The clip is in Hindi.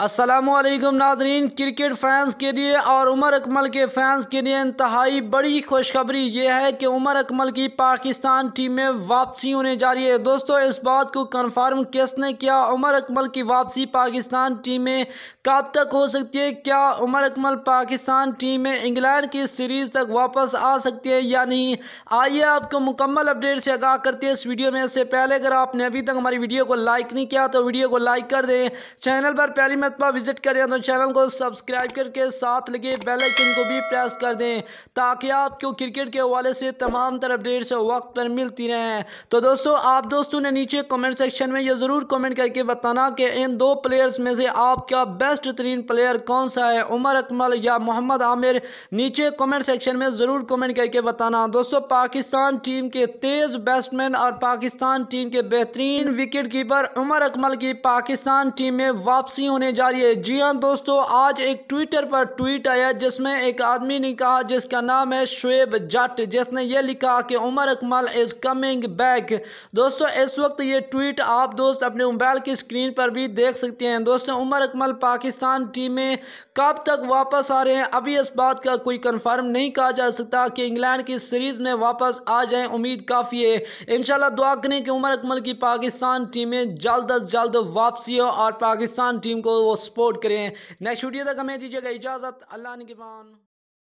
असलम नाजरीन क्रिकेट फैंस के लिए और उमर अकमल के फैंस के लिए इंतहाई बड़ी खुशखबरी यह है कि उमर अकमल की पाकिस्तान टीम में वापसी होने जा रही है दोस्तों इस बात को कन्फर्म किसने किया उमर अकमल की वापसी पाकिस्तान टीम में कब तक हो सकती है क्या उमर अकमल पाकिस्तान टीम में इंग्लैंड की सीरीज़ तक वापस आ सकती है या नहीं आइए आपको मुकम्मल अपडेट से आगाह करते हैं इस वीडियो में इससे पहले अगर आपने अभी तक हमारी वीडियो को लाइक नहीं किया तो वीडियो को लाइक कर दें चैनल पर पहली मरतबा विजिट करें तो चैनल को सब्सक्राइब करके साथ लगे बेल आइकन को भी प्रेस कर दें ताकि आपको क्रिकेट के हवाले से तमाम तरह अपडेट्स वक्त पर मिलती रहें तो दोस्तों आप दोस्तों ने नीचे कमेंट सेक्शन में ये ज़रूर कमेंट करके बताना कि इन दो प्लेयर्स में से आपका बेस्ट तरीन प्लेयर कौन सा है उमर अकमल या मोहम्मद आमिर नीचे कमेंट सेक्शन में ज़रूर कमेंट करके बताना दोस्तों पाकिस्तान टीम के तेज़ बैट्समैन और पाकिस्तान टीम के बेहतरीन विकेट कीपर उमर अकमल की पाकिस्तान टीम में वापसी होने जा रही है जी हाँ दोस्तों आज एक ट्विटर पर ट्वीट आया जिसमें एक आदमी ने कहा जिसका नाम है शुएब जट जिसने ये लिखा कि Umar Akmal is coming back दोस्तों इस वक्त ये ट्वीट आप दोस्त अपने मोबाइल की स्क्रीन पर भी देख सकते हैं दोस्तों उमर अकमल पाकिस्तान टीम में कब तक वापस आ रहे हैं अभी इस बात का कोई कन्फर्म नहीं कहा जा सकता कि इंग्लैंड की सीरीज़ में वापस आ जाए उम्मीद काफ़ी है इनशाला दुआ करें कि उमर अकमल की पाकिस्तान टीमें जल्द अज जल्द वापसी हो और पाकिस्तान टीम को सपोर्ट करें नेक्स्ट वीडियो तक हमें दीजिएगा इजाज़त अल्लाह ने